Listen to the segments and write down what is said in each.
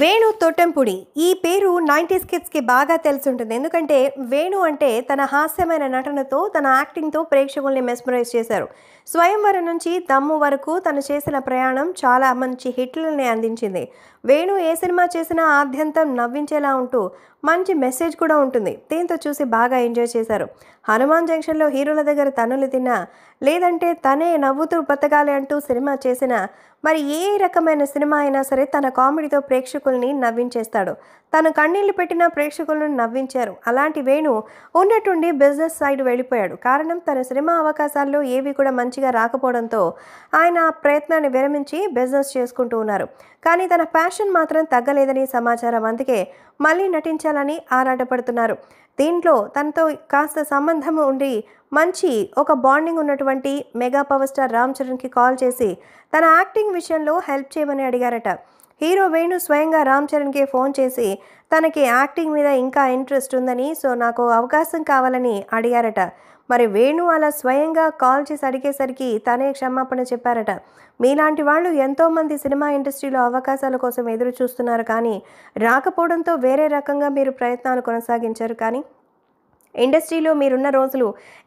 వేణు తోటంపుడి ఈ పేరు నైంటీస్ కిడ్స్కి బాగా తెలిసి ఉంటుంది ఎందుకంటే వేణు అంటే తన హాస్యమైన నటనతో తన యాక్టింగ్తో ప్రేక్షకుల్ని మెస్మరైజ్ చేశారు స్వయంవరం నుంచి దమ్ము వరకు తను చేసిన ప్రయాణం చాలా మంచి హిట్లని అందించింది వేణు ఏ సినిమా చేసినా ఆద్యంతం నవ్వించేలా ఉంటూ మంచి మెసేజ్ కూడా ఉంటుంది దీంతో చూసి బాగా ఎంజాయ్ చేశారు హనుమాన్ జంక్షన్లో హీరోల దగ్గర తనులు తిన్నా లేదంటే తనే నవ్వుతూ బ్రతకాలి అంటూ సినిమా చేసినా మరి ఏ రకమైన సినిమా అయినా సరే తన కామెడీతో ప్రేక్షకు ప్రేక్షకుల్ని నవ్వించేస్తాడు తను కన్నీళ్లు పెట్టిన ప్రేక్షకులను నవ్వించారు అలాంటి వేణు ఉన్నట్టుండి బిజినెస్ సైడ్ వెళ్ళిపోయాడు కారణం తన సినిమా అవకాశాల్లో ఏవి కూడా మంచిగా రాకపోవడంతో ఆయన ప్రయత్నాన్ని విరమించి బిజినెస్ చేసుకుంటూ ఉన్నారు కానీ తన ప్యాషన్ మాత్రం తగ్గలేదని సమాచారం అందుకే మళ్ళీ నటించాలని ఆరాటపడుతున్నారు దీంట్లో తనతో కాస్త సంబంధం ఉండి మంచి ఒక బాండింగ్ ఉన్నటువంటి మెగా పవర్ స్టార్ రామ్ చరణ్కి కాల్ చేసి తన యాక్టింగ్ విషయంలో హెల్ప్ చేయమని అడిగారట హీరో వేణు స్వయంగా రామ్ చరణ్కి ఫోన్ చేసి తనకి యాక్టింగ్ మీద ఇంకా ఇంట్రెస్ట్ ఉందని సో నాకు అవకాశం కావాలని అడిగారట మరి వేణు అలా స్వయంగా కాల్ చేసి అడిగేసరికి తనే క్షమాపణ చెప్పారట మీలాంటి వాళ్ళు ఎంతోమంది సినిమా ఇండస్ట్రీలో అవకాశాల కోసం ఎదురు చూస్తున్నారు కానీ రాకపోవడంతో వేరే రకంగా మీరు ప్రయత్నాలు కొనసాగించారు కానీ ఇండస్ట్రీలో మీరున్న రోజులు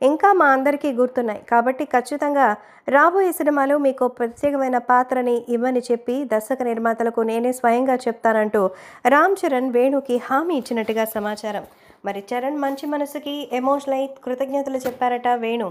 ఇంకా మా అందరికీ గుర్తున్నాయి కాబట్టి ఖచ్చితంగా రాబోయే సినిమాలో మీకు ప్రత్యేకమైన పాత్రని ఇవ్వని చెప్పి దర్శక నిర్మాతలకు నేనే స్వయంగా చెప్తానంటూ రామ్ చరణ్ వేణుకి హామీ ఇచ్చినట్టుగా సమాచారం మరి చరణ్ మంచి మనసుకి ఎమోషనల్ అయి కృతజ్ఞతలు చెప్పారట వేణు